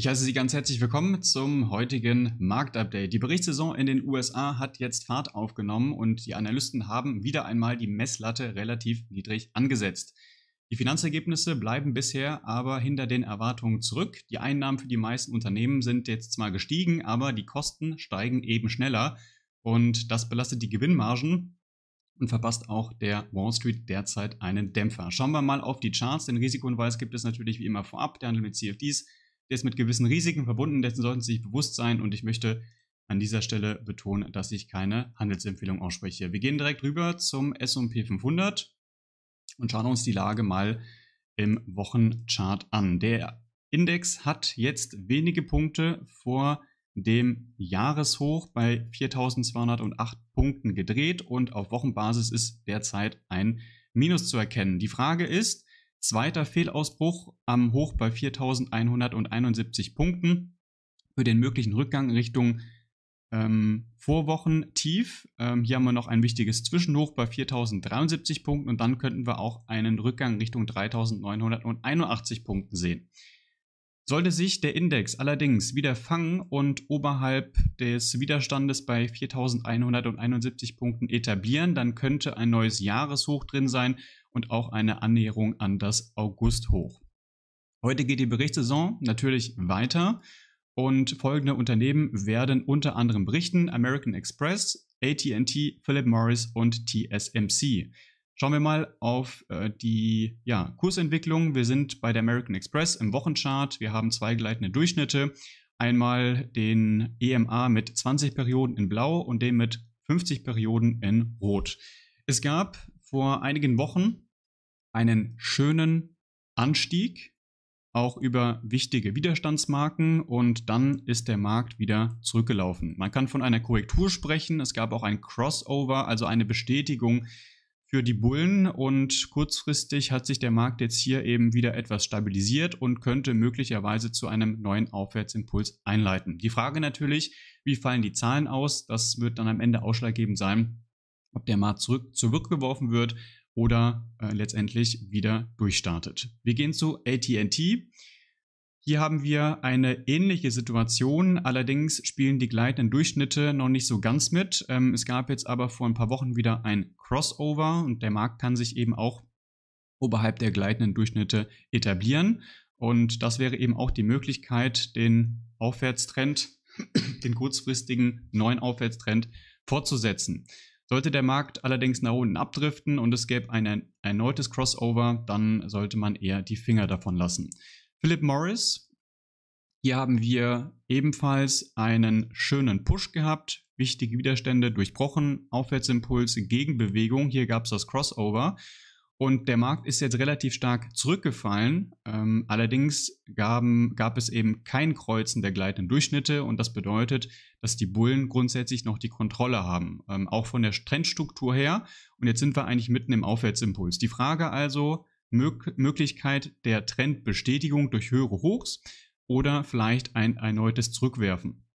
Ich heiße Sie ganz herzlich willkommen zum heutigen Marktupdate. Die Berichtssaison in den USA hat jetzt Fahrt aufgenommen und die Analysten haben wieder einmal die Messlatte relativ niedrig angesetzt. Die Finanzergebnisse bleiben bisher aber hinter den Erwartungen zurück. Die Einnahmen für die meisten Unternehmen sind jetzt zwar gestiegen, aber die Kosten steigen eben schneller und das belastet die Gewinnmargen und verpasst auch der Wall Street derzeit einen Dämpfer. Schauen wir mal auf die Charts, den Risikohinweis gibt es natürlich wie immer vorab, der Handel mit CFDs der ist mit gewissen Risiken verbunden, dessen sollten Sie sich bewusst sein und ich möchte an dieser Stelle betonen, dass ich keine Handelsempfehlung ausspreche. Wir gehen direkt rüber zum S&P 500 und schauen uns die Lage mal im Wochenchart an. Der Index hat jetzt wenige Punkte vor dem Jahreshoch bei 4.208 Punkten gedreht und auf Wochenbasis ist derzeit ein Minus zu erkennen. Die Frage ist, Zweiter Fehlausbruch am Hoch bei 4171 Punkten für den möglichen Rückgang Richtung ähm, Vorwochen tief. Ähm, hier haben wir noch ein wichtiges Zwischenhoch bei 4073 Punkten und dann könnten wir auch einen Rückgang Richtung 3981 Punkten sehen. Sollte sich der Index allerdings wieder fangen und oberhalb des Widerstandes bei 4171 Punkten etablieren, dann könnte ein neues Jahreshoch drin sein und auch eine Annäherung an das Augusthoch. Heute geht die Berichtssaison natürlich weiter und folgende Unternehmen werden unter anderem berichten: American Express, ATT, Philip Morris und TSMC. Schauen wir mal auf äh, die ja, Kursentwicklung. Wir sind bei der American Express im Wochenchart. Wir haben zwei gleitende Durchschnitte. Einmal den EMA mit 20 Perioden in Blau und den mit 50 Perioden in Rot. Es gab vor einigen Wochen einen schönen Anstieg, auch über wichtige Widerstandsmarken und dann ist der Markt wieder zurückgelaufen. Man kann von einer Korrektur sprechen, es gab auch ein Crossover, also eine Bestätigung für die Bullen und kurzfristig hat sich der Markt jetzt hier eben wieder etwas stabilisiert und könnte möglicherweise zu einem neuen Aufwärtsimpuls einleiten. Die Frage natürlich, wie fallen die Zahlen aus? Das wird dann am Ende ausschlaggebend sein, ob der Markt zurück, zurückgeworfen wird oder äh, letztendlich wieder durchstartet. Wir gehen zu ATT. Hier haben wir eine ähnliche Situation, allerdings spielen die gleitenden Durchschnitte noch nicht so ganz mit. Ähm, es gab jetzt aber vor ein paar Wochen wieder ein Crossover und der Markt kann sich eben auch oberhalb der gleitenden Durchschnitte etablieren. Und das wäre eben auch die Möglichkeit, den Aufwärtstrend, den kurzfristigen neuen Aufwärtstrend fortzusetzen. Sollte der Markt allerdings nach unten abdriften und es gäbe ein erneutes Crossover, dann sollte man eher die Finger davon lassen. Philip Morris, hier haben wir ebenfalls einen schönen Push gehabt, wichtige Widerstände durchbrochen, Aufwärtsimpuls, Gegenbewegung, hier gab es das Crossover und der Markt ist jetzt relativ stark zurückgefallen. Ähm, allerdings gaben, gab es eben kein Kreuzen der gleitenden Durchschnitte und das bedeutet, dass die Bullen grundsätzlich noch die Kontrolle haben, ähm, auch von der Trendstruktur her. Und jetzt sind wir eigentlich mitten im Aufwärtsimpuls. Die Frage also, Mög Möglichkeit der Trendbestätigung durch höhere Hochs oder vielleicht ein erneutes Zurückwerfen.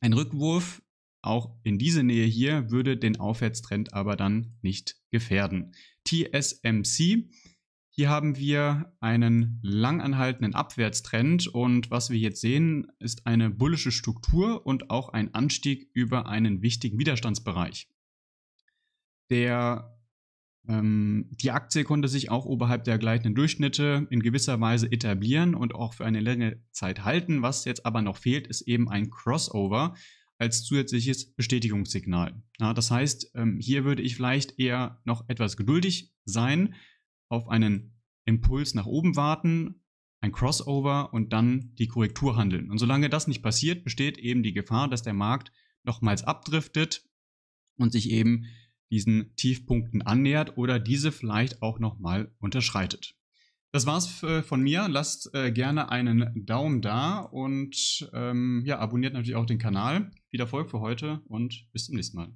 Ein Rückwurf auch in diese Nähe hier würde den Aufwärtstrend aber dann nicht gefährden. TSMC, hier haben wir einen lang anhaltenden Abwärtstrend und was wir jetzt sehen, ist eine bullische Struktur und auch ein Anstieg über einen wichtigen Widerstandsbereich. Der, ähm, die Aktie konnte sich auch oberhalb der gleitenden Durchschnitte in gewisser Weise etablieren und auch für eine längere Zeit halten. Was jetzt aber noch fehlt, ist eben ein Crossover als zusätzliches Bestätigungssignal. Ja, das heißt, ähm, hier würde ich vielleicht eher noch etwas geduldig sein, auf einen Impuls nach oben warten, ein Crossover und dann die Korrektur handeln. Und solange das nicht passiert, besteht eben die Gefahr, dass der Markt nochmals abdriftet und sich eben diesen Tiefpunkten annähert oder diese vielleicht auch nochmal unterschreitet. Das war's äh, von mir. Lasst äh, gerne einen Daumen da und ähm, ja, abonniert natürlich auch den Kanal. Viel Erfolg für heute und bis zum nächsten Mal.